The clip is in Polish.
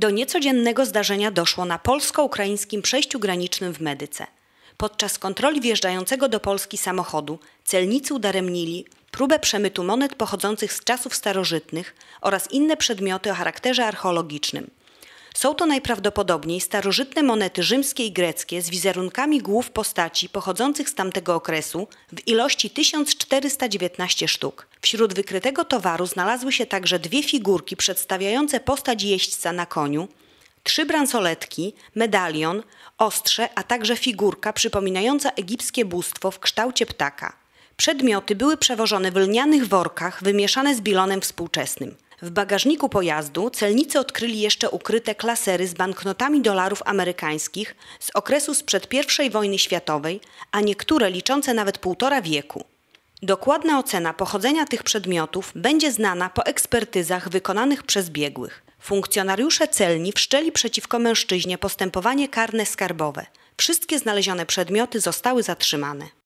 Do niecodziennego zdarzenia doszło na polsko-ukraińskim przejściu granicznym w Medyce. Podczas kontroli wjeżdżającego do Polski samochodu celnicy udaremnili próbę przemytu monet pochodzących z czasów starożytnych oraz inne przedmioty o charakterze archeologicznym. Są to najprawdopodobniej starożytne monety rzymskie i greckie z wizerunkami głów postaci pochodzących z tamtego okresu w ilości 1419 sztuk. Wśród wykrytego towaru znalazły się także dwie figurki przedstawiające postać jeźdźca na koniu, trzy bransoletki, medalion, ostrze, a także figurka przypominająca egipskie bóstwo w kształcie ptaka. Przedmioty były przewożone w lnianych workach wymieszane z bilonem współczesnym. W bagażniku pojazdu celnicy odkryli jeszcze ukryte klasery z banknotami dolarów amerykańskich z okresu sprzed I wojny światowej, a niektóre liczące nawet półtora wieku. Dokładna ocena pochodzenia tych przedmiotów będzie znana po ekspertyzach wykonanych przez biegłych. Funkcjonariusze celni wszczęli przeciwko mężczyźnie postępowanie karne skarbowe. Wszystkie znalezione przedmioty zostały zatrzymane.